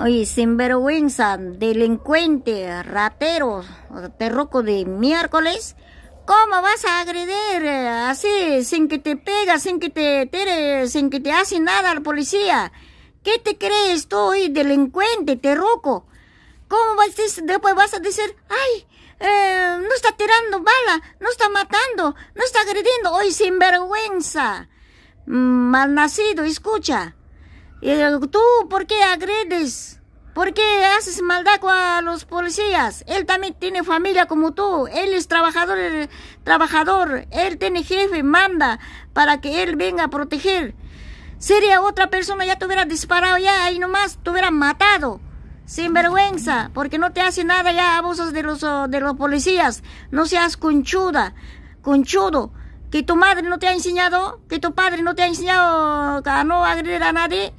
Oye, sinvergüenza, delincuente, ratero, terroco de miércoles. ¿Cómo vas a agredir eh, así, sin que te pegas, sin que te tires, sin que te hace nada la policía? ¿Qué te crees tú, oye, delincuente, terroco? ¿Cómo vas después vas a decir, ay, eh, no está tirando bala, no está matando, no está agrediendo, hoy sinvergüenza? Mm, malnacido, escucha tú, ¿por qué agredes? ¿Por qué haces maldad a los policías? Él también tiene familia como tú. Él es trabajador, eh, trabajador. Él tiene jefe, manda para que él venga a proteger. Sería otra persona, ya te hubiera disparado ya, ahí nomás, te hubiera matado. Sin vergüenza, porque no te hace nada ya abusas de los, oh, de los policías. No seas conchuda, conchudo. Que tu madre no te ha enseñado, que tu padre no te ha enseñado a no agredir a nadie.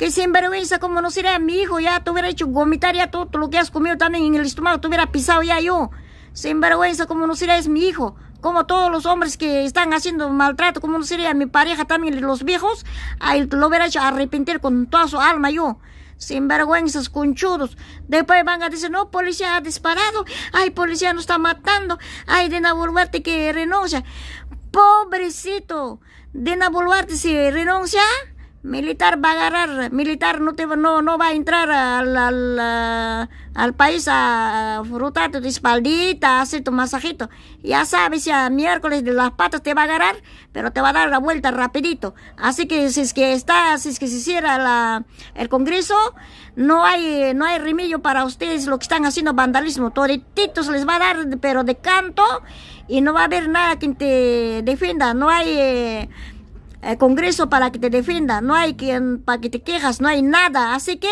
Que sinvergüenza, como no sería mi hijo, ya te hubiera hecho vomitar ya todo lo que has comido también en el estómago, te hubiera pisado ya yo. Sinvergüenza, como no sería es mi hijo. Como todos los hombres que están haciendo maltrato, como no sería mi pareja también, los viejos, ahí lo hubiera hecho arrepentir con toda su alma yo sinvergüenzas, conchudos. Después van a decir, no, policía ha disparado, ay, policía nos está matando, ay, Dina Boluarte que renuncia. Pobrecito, Dina Boluarte se renuncia, Militar va a agarrar, militar no, te, no, no va a entrar al, al, al país a frutar tu espaldita, hacer tu masajito. Ya sabes, ya miércoles de las patas te va a agarrar, pero te va a dar la vuelta rapidito. Así que si es que está, si es que se hiciera la, el Congreso, no hay, no hay remedio para ustedes lo que están haciendo vandalismo. Todititos les va a dar, pero de canto, y no va a haber nada que te defienda. No hay... Eh, el eh, Congreso para que te defienda, no hay quien para que te quejas, no hay nada. Así que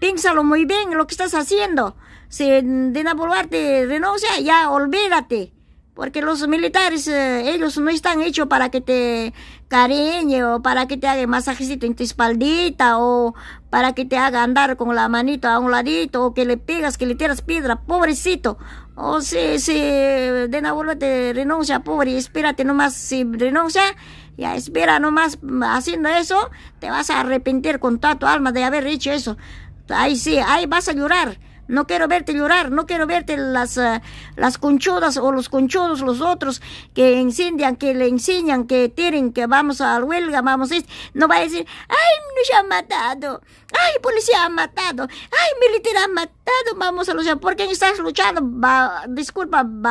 piénsalo muy bien lo que estás haciendo. Si Dina Boluarte renuncia, ya olvídate. Porque los militares, eh, ellos no están hechos para que te cariñe o para que te haga masajecito en tu espaldita o para que te haga andar con la manito a un ladito o que le pegas, que le tiras piedra, pobrecito. O si, si de una te renuncia, pobre, espérate nomás, si renuncia, ya espera nomás mm, haciendo eso, te vas a arrepentir con toda tu alma de haber hecho eso. Ahí sí, ahí vas a llorar. No quiero verte llorar, no quiero verte las, eh, las conchudas o los conchudos, los otros que incendian, que le enseñan, que tiren, que vamos a la huelga, vamos a No va a decir, ay, me han matado, ay, policía ha matado, ay, militar ha matado, vamos a luchar. ¿Por qué estás luchando? disculpa, va.